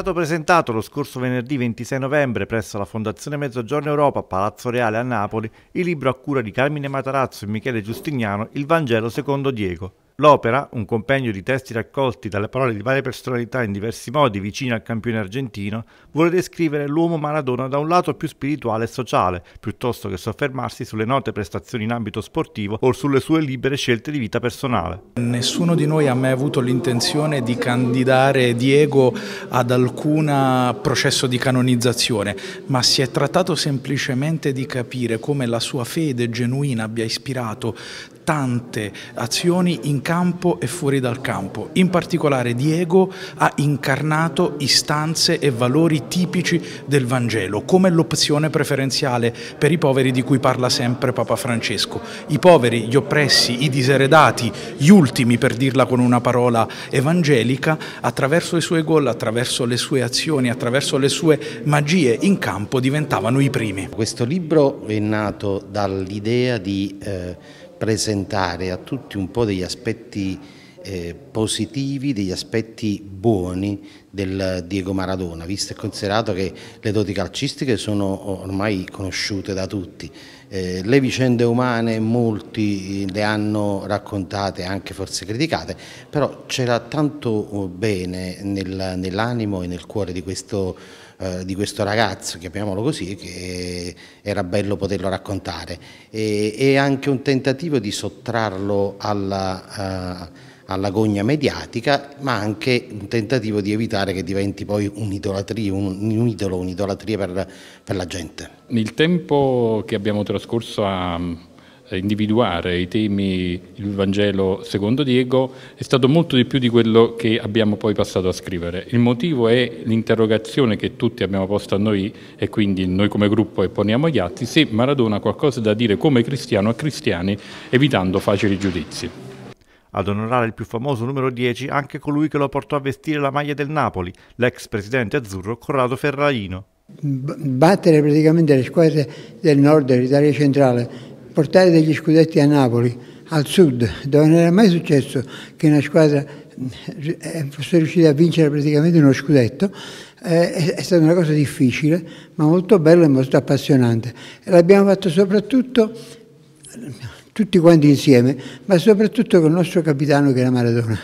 stato presentato lo scorso venerdì 26 novembre presso la Fondazione Mezzogiorno Europa Palazzo Reale a Napoli il libro a cura di Carmine Matarazzo e Michele Giustiniano Il Vangelo secondo Diego. L'opera, un compendio di testi raccolti dalle parole di varie personalità in diversi modi vicine al campione argentino, vuole descrivere l'uomo Maradona da un lato più spirituale e sociale, piuttosto che soffermarsi sulle note prestazioni in ambito sportivo o sulle sue libere scelte di vita personale. Nessuno di noi ha mai avuto l'intenzione di candidare Diego ad alcun processo di canonizzazione, ma si è trattato semplicemente di capire come la sua fede genuina abbia ispirato tante azioni in campo e fuori dal campo. In particolare Diego ha incarnato istanze e valori tipici del Vangelo, come l'opzione preferenziale per i poveri di cui parla sempre Papa Francesco. I poveri, gli oppressi, i diseredati, gli ultimi per dirla con una parola evangelica, attraverso i suoi gol, attraverso le sue azioni, attraverso le sue magie in campo diventavano i primi. Questo libro è nato dall'idea di eh, presentare a tutti un po' degli aspetti eh, positivi, degli aspetti buoni del Diego Maradona, visto e considerato che le doti calcistiche sono ormai conosciute da tutti. Eh, le vicende umane molti eh, le hanno raccontate, anche forse criticate, però c'era tanto oh, bene nel, nell'animo e nel cuore di questo eh, di questo ragazzo, chiamiamolo così, che era bello poterlo raccontare e, e anche un tentativo di sottrarlo alla, uh, eh, alla, gogna mediatica, ma anche un tentativo di evitare che diventi poi un'idolatria, un, un, idolo, un'idolatria per, per la gente. Il tempo che abbiamo trascorso a individuare i temi il Vangelo secondo Diego è stato molto di più di quello che abbiamo poi passato a scrivere. Il motivo è l'interrogazione che tutti abbiamo posto a noi e quindi noi come gruppo e poniamo agli atti se Maradona ha qualcosa da dire come cristiano a cristiani evitando facili giudizi. Ad onorare il più famoso numero 10 anche colui che lo portò a vestire la maglia del Napoli, l'ex presidente azzurro Corrado Ferraino. Battere praticamente le squadre del nord dell'Italia centrale portare degli scudetti a Napoli, al sud, dove non era mai successo che una squadra eh, fosse riuscita a vincere praticamente uno scudetto, eh, è stata una cosa difficile, ma molto bella e molto appassionante. L'abbiamo fatto soprattutto tutti quanti insieme, ma soprattutto con il nostro capitano che era Maradona.